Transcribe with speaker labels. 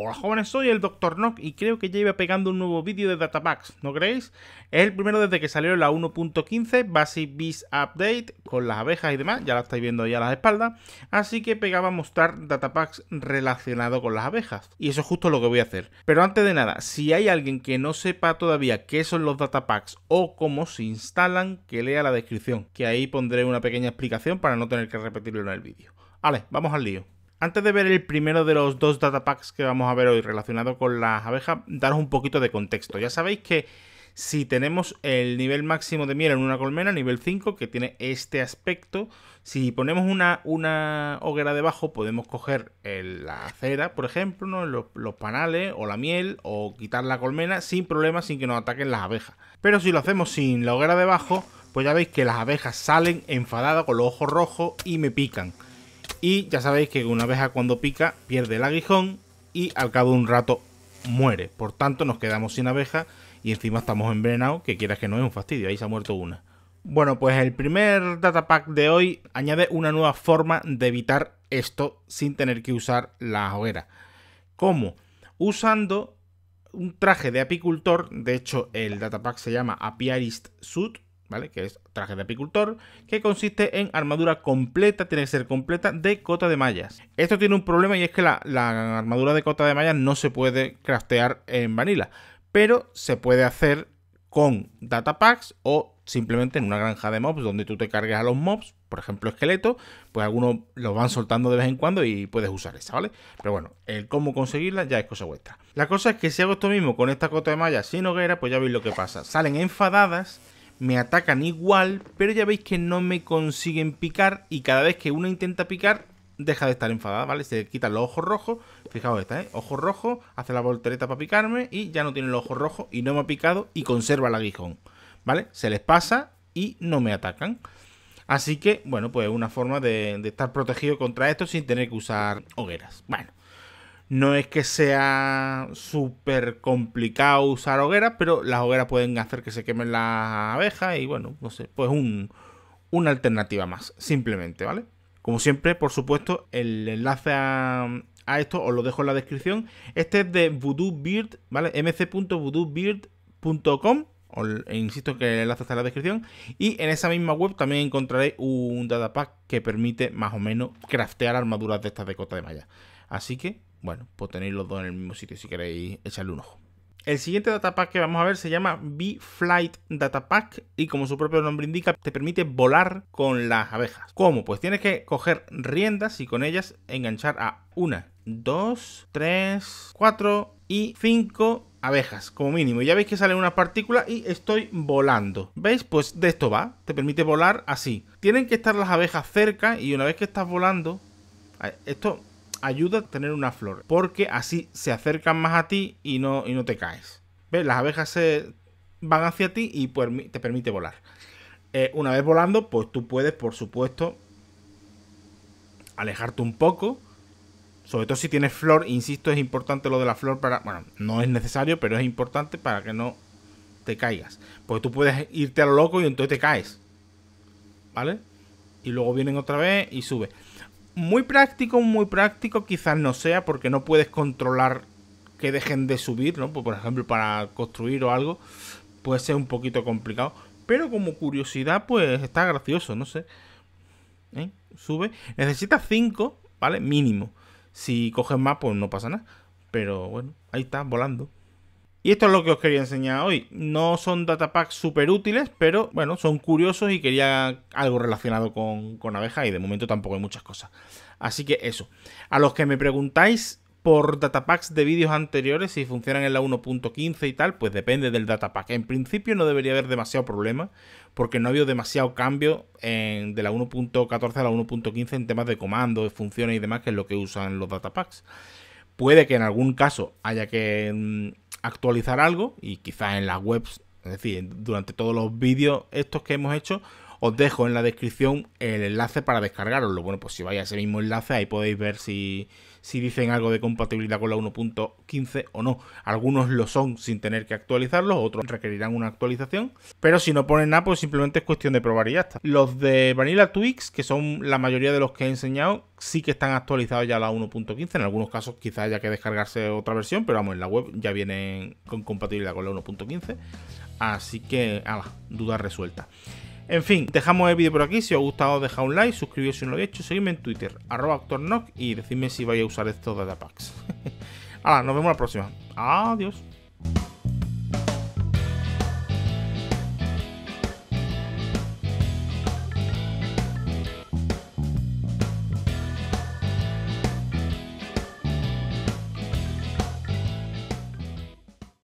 Speaker 1: Hola jóvenes, soy el Dr. Nock y creo que ya iba pegando un nuevo vídeo de Datapacks, ¿no creéis? Es el primero desde que salió la 1.15 Basic Beast Update con las abejas y demás, ya la estáis viendo ya a las espaldas, así que pegaba mostrar Datapacks relacionado con las abejas. Y eso es justo lo que voy a hacer. Pero antes de nada, si hay alguien que no sepa todavía qué son los Datapacks o cómo se instalan, que lea la descripción, que ahí pondré una pequeña explicación para no tener que repetirlo en el vídeo. Vale, vamos al lío. Antes de ver el primero de los dos datapacks que vamos a ver hoy relacionado con las abejas, daros un poquito de contexto. Ya sabéis que si tenemos el nivel máximo de miel en una colmena, nivel 5, que tiene este aspecto, si ponemos una, hoguera debajo, podemos coger la cera, por ejemplo, los, los, panales o la miel, o quitar la colmena sin problema, sin que nos ataquen las abejas. Pero si lo hacemos sin la hoguera debajo, pues ya veis que las abejas salen enfadadas con los ojos rojos y me pican. Y ya sabéis que una abeja cuando pica pierde el aguijón y al cabo de un rato muere. Por tanto, nos quedamos sin abeja y encima estamos envenenados, que quieras que no es un fastidio, ahí se ha muerto una. Bueno, pues el primer datapack de hoy añade una nueva forma de evitar esto sin tener que usar la hoguera. ¿Cómo? Usando un traje de apicultor, de hecho el datapack se llama Apiarist Suit, ¿vale? Que es traje de apicultor, que consiste en armadura completa, tiene que ser completa, de cota de mallas. Esto tiene un problema y es que la, armadura de cota de mallas no se puede craftear en vanilla, pero se puede hacer con datapacks o simplemente en una granja de mobs donde tú te cargues a los mobs, por ejemplo esqueletos, pues algunos los van soltando de vez en cuando y puedes usar esa, ¿vale? Pero bueno, el cómo conseguirla ya es cosa vuestra. La cosa es que si hago esto mismo con esta cota de malla sin hoguera, pues ya veis lo que pasa. Salen enfadadas me atacan igual, pero ya veis que no me consiguen picar y cada vez que uno intenta picar, deja de estar enfadada, ¿vale? Se quitan los ojos rojos, fijaos esta, ¿eh? Ojos rojos, hace la voltereta para picarme y ya no tiene el ojo rojo. y no me ha picado y conserva el aguijón, ¿vale? Se les pasa y no me atacan. Así que, bueno, pues una forma de, de estar protegido contra esto sin tener que usar hogueras. Bueno, no es que sea súper complicado usar hogueras, pero las hogueras pueden hacer que se quemen las abejas y bueno, no sé, pues una alternativa más, simplemente, ¿vale? Como siempre, por supuesto, el enlace a, esto os lo dejo en la descripción. Este es de Voodoo ¿vale? mc.voodoobeard.com os insisto que el enlace está en la descripción. Y en esa misma web también encontraréis un datapack que permite más o menos craftear armaduras de estas de cota de malla. Así que bueno, pues tenéis los dos en el mismo sitio si queréis echarle un ojo. El siguiente datapack que vamos a ver se llama B-Flight Datapack y como su propio nombre indica, te permite volar con las abejas. ¿Cómo? Pues tienes que coger riendas y con ellas enganchar a una, dos, tres, cuatro y cinco abejas, como mínimo. Ya veis que salen unas partículas y estoy volando. ¿Veis? Pues de esto va. Te permite volar así. Tienen que estar las abejas cerca y una vez que estás volando... Esto ayuda a tener una flor, porque así se acercan más a ti y no, no te caes. ¿Ves? Las abejas se van hacia ti y te permite volar. Eh, una vez volando, pues tú puedes, por supuesto, alejarte un poco. Sobre todo si tienes flor, insisto, es importante lo de la flor para... Bueno, no es necesario, pero es importante para que no te caigas. Porque tú puedes irte a lo loco y entonces te caes. ¿Vale? Y luego vienen otra vez y sube muy práctico, muy práctico quizás no sea porque no puedes controlar que dejen de subir, ¿no? Pues por ejemplo, para construir o algo, puede ser un poquito complicado. Pero como curiosidad, pues está gracioso, no sé. ¿Eh? Sube. Necesitas 5, ¿vale? Mínimo. Si coges más, pues no pasa nada. Pero bueno, ahí está, volando. Y esto es lo que os quería enseñar hoy. No son datapacks súper útiles, pero bueno, son curiosos y quería algo relacionado con, con abejas y de momento tampoco hay muchas cosas. Así que eso. A los que me preguntáis por datapacks de vídeos anteriores, si funcionan en la 1.15 y tal, pues depende del datapack. En principio no debería haber demasiado problema, porque no ha habido demasiado cambio de la 1.14 a la 1.15 en temas de comandos, de funciones y demás, que es lo que usan los datapacks. Puede que en algún caso haya que mm, actualizar algo y quizá en las webs, es decir, durante todos los vídeos estos que hemos hecho, os dejo en la descripción el enlace para descargaroslo. Bueno, pues si vais a ese mismo enlace, ahí podéis ver si, dicen algo de compatibilidad con la 1.15 o no. Algunos lo son sin tener que actualizarlos, otros requerirán una actualización. Pero si no ponen nada, pues simplemente es cuestión de probar y ya está. Los de Vanilla Twix, que son la mayoría de los que he enseñado, sí que están actualizados ya a la 1.15. En algunos casos quizás haya que descargarse otra versión, pero vamos, en la web ya vienen con compatibilidad con la 1.15. Así que, duda resuelta. En fin, dejamos el vídeo por aquí. Si os ha gustado, dejad un like, suscribiros si no lo he hecho, seguidme en Twitter, arroba actornock y decidme si vais a usar esto de Apax. Ahora, nos vemos la próxima. Adiós.